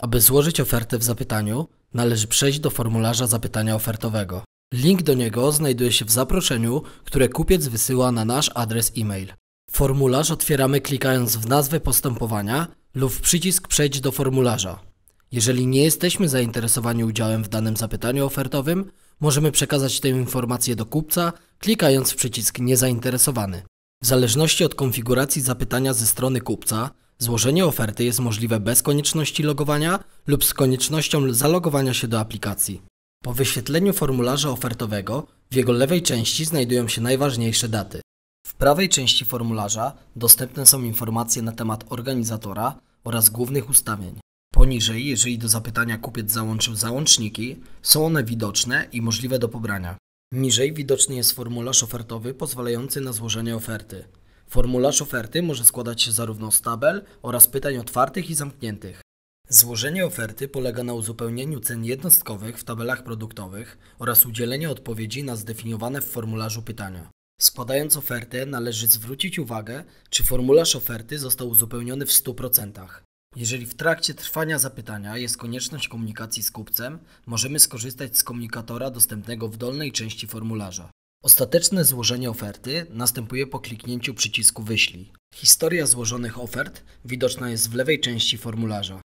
Aby złożyć ofertę w zapytaniu, należy przejść do formularza zapytania ofertowego. Link do niego znajduje się w zaproszeniu, które kupiec wysyła na nasz adres e-mail. Formularz otwieramy klikając w nazwę postępowania lub w przycisk Przejdź do formularza. Jeżeli nie jesteśmy zainteresowani udziałem w danym zapytaniu ofertowym, możemy przekazać tę informację do kupca, klikając w przycisk Niezainteresowany. W zależności od konfiguracji zapytania ze strony kupca, Złożenie oferty jest możliwe bez konieczności logowania lub z koniecznością zalogowania się do aplikacji. Po wyświetleniu formularza ofertowego w jego lewej części znajdują się najważniejsze daty. W prawej części formularza dostępne są informacje na temat organizatora oraz głównych ustawień. Poniżej, jeżeli do zapytania kupiec załączył załączniki, są one widoczne i możliwe do pobrania. Niżej widoczny jest formularz ofertowy pozwalający na złożenie oferty. Formularz oferty może składać się zarówno z tabel oraz pytań otwartych i zamkniętych. Złożenie oferty polega na uzupełnieniu cen jednostkowych w tabelach produktowych oraz udzieleniu odpowiedzi na zdefiniowane w formularzu pytania. Składając ofertę należy zwrócić uwagę, czy formularz oferty został uzupełniony w 100%. Jeżeli w trakcie trwania zapytania jest konieczność komunikacji z kupcem, możemy skorzystać z komunikatora dostępnego w dolnej części formularza. Ostateczne złożenie oferty następuje po kliknięciu przycisku Wyślij. Historia złożonych ofert widoczna jest w lewej części formularza.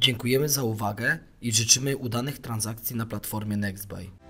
Dziękujemy za uwagę i życzymy udanych transakcji na platformie NextBuy.